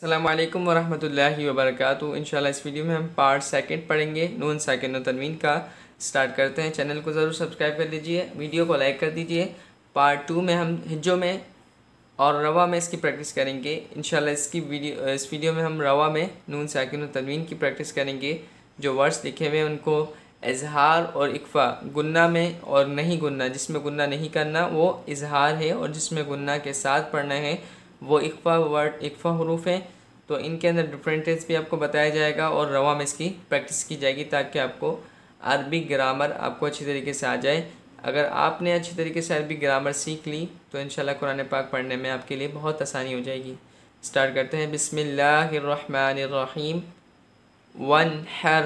السلام علیکم ورحمۃ اللہ وبرکاتہ انشاءاللہ اس ویڈیو میں ہم پارٹ سیکنڈ پڑھیں گے نون سیکنڈ و تنوین کا سٹارٹ کرتے ہیں چینل کو ضرور سبسکرائب کر دیجئے ویڈیو کو لائک کر دیجئے پارٹ ٹو میں ہم ہجو میں اور روا میں اس کی پریکٹس کریں گے انشاءاللہ اس کی ویڈیو اس ویڈیو میں ہم روا میں نون سیکنڈ و تنوین کی پریکٹس کریں گے جو ورڈس لکھے ہوئے ہیں ان کو اظہار اور اقفا گناہ میں اور نہیں گناہ جس میں گناہ نہیں کرنا وہ اظہار ہے اور جس میں گناہ کے ساتھ پڑھنا ہے وہ اقفا ورڈ اقفہ حروف ہیں تو ان کے اندر ڈفرنٹ بھی آپ کو بتایا جائے گا اور روا میں اس کی پریکٹس کی جائے گی تاکہ آپ کو عربی گرامر آپ کو اچھی طریقے سے آ جائے اگر آپ نے اچھی طریقے سے عربی گرامر سیکھ لی تو انشاءاللہ قرآن پاک پڑھنے میں آپ کے لیے بہت آسانی ہو جائے گی اسٹارٹ کرتے ہیں بسم اللہ الرحمن الرحیم ون ہر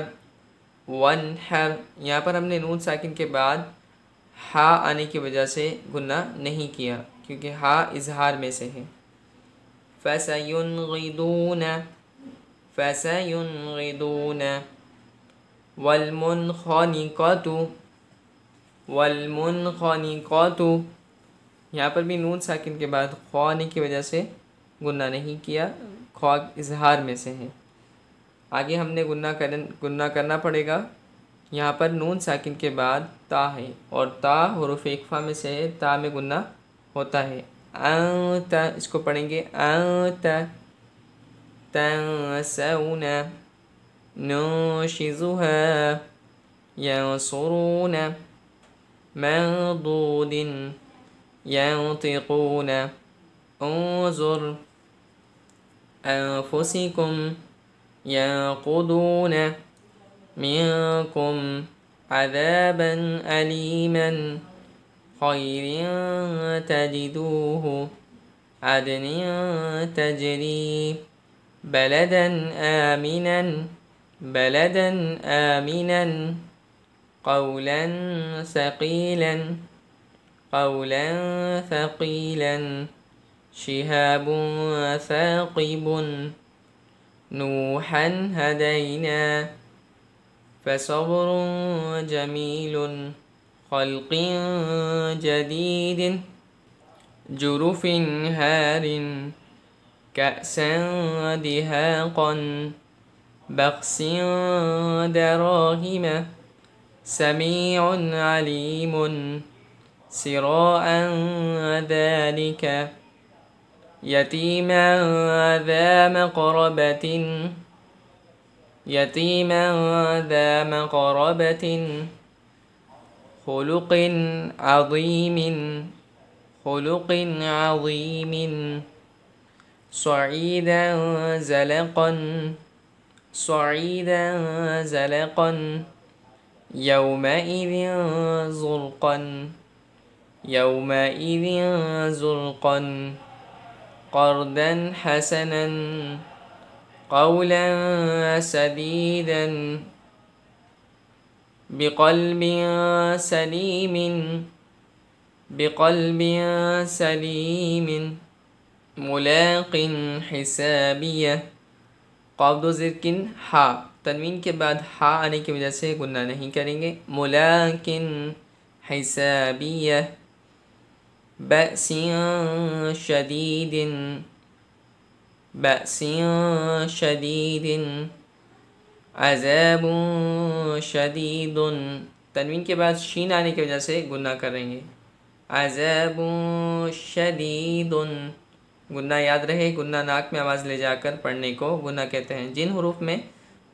ون ہر یہاں پر ہم نے نون ساکن کے بعد ہا آنے کی وجہ سے گناہ نہیں کیا کیونکہ ہا اظہار میں سے ہے فسينغضون فسينغضون والمنخنقة والمنخنقة یہاں پر بھی نون ساکن کے بعد خوانے کی وجہ سے گناہ نہیں کیا خواہ اظہار میں سے ہے آگے ہم نے گناہ گناہ کرنا پڑے گا یہاں پر نون ساکن کے بعد تا ہے اور تا حروف اقفہ میں سے تا میں گناہ ہوتا ہے أنت اسكو بارينجي أنت تنسون ننشزها ينصرون منضود ينطقون انظر أنفسكم ينقضون منكم عذابا أليما خير تجدوه عدن تجري بلدا آمنا بلدا آمنا قولا ثقيلا قولا ثقيلا شهاب ثاقب نوحا هدينا فصبر جميل خلق جديد جرف هار كأسا دهاقا بخس دراهم سميع عليم سراء ذلك يتيما ذا مقربة يتيما ذا مقربة خلق عظيم خلق عظيم صعيدا زلقا صعيدا زلقا يومئذ زرقا يومئذ زرقا قردا حسنا قولا سديدا بقلب سليم بقلب سليم ملاق حسابية قاف دو زر كن حا تنوين کے بعد حا آنے کی وجہ سے گنا نہیں کریں گے ملاق حسابية بأس شديد بأس شديد عذاب شدید تنوین کے بعد شین آنے کی وجہ سے گناہ کریں گے عذاب شدید گناہ یاد رہے گناہ ناک میں آواز لے جا کر پڑھنے کو گناہ کہتے ہیں جن حروف میں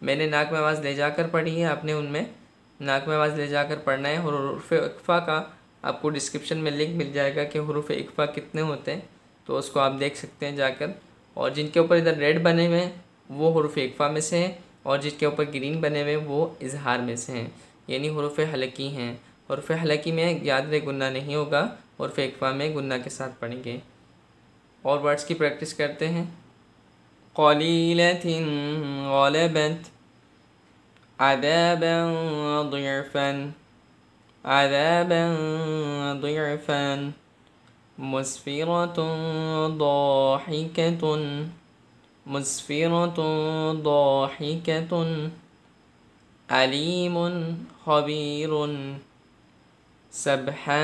میں نے ناک میں آواز لے جا کر پڑھی ہے آپ نے ان میں ناک میں آواز لے جا کر پڑھنا ہے حروف اقفا کا آپ کو ڈسکرپشن میں لنک مل جائے گا کہ حروف اقفا کتنے ہوتے ہیں تو اس کو آپ دیکھ سکتے ہیں جا کر اور جن کے اوپر ادھر ریڈ بنے ہوئے ہیں وہ حروف اقفا میں سے ہیں اور جس کے اوپر گرین بنے ہوئے وہ اظہار میں سے ہیں یعنی حروف حلقی ہیں حروف حلقی میں یاد و گناہ نہیں ہوگا حروف اقوا میں گناہ کے ساتھ پڑھیں گے اور ورڈس کی پریکٹس کرتے ہیں قلیلت غلبت عذابا عذابا ضعفا ضعفا مسفرة ضاحكة مسفرة ضاحكة أليم خبير سبحا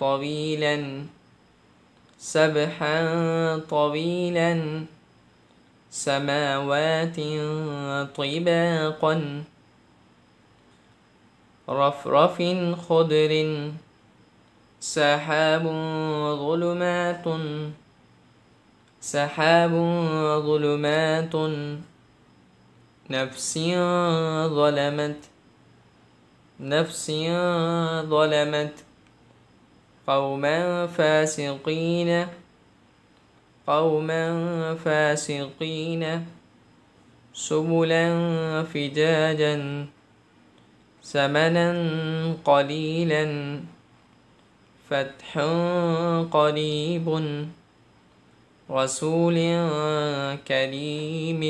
طويلا سبحا طويلا سماوات طباقا رفرف خضر سحاب ظلمات سحاب ظلمات نفس ظلمت نفس ظلمت قوما فاسقين قوما فاسقين سبلا فجاجا ثمنا قليلا فتح قريب رسول كريم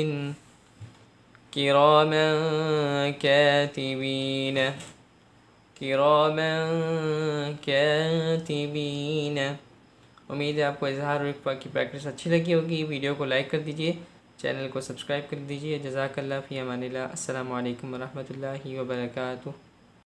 كراما كاتبين كراما كاتبين उम्मीद है आपको इजहार की प्रैक्टिस अच्छी लगी होगी वीडियो को लाइक कर दीजिए चैनल को सब्सक्राइब कर दीजिए जजाकल्ला फ़ी अमान अल्लाम वरहमल वर्का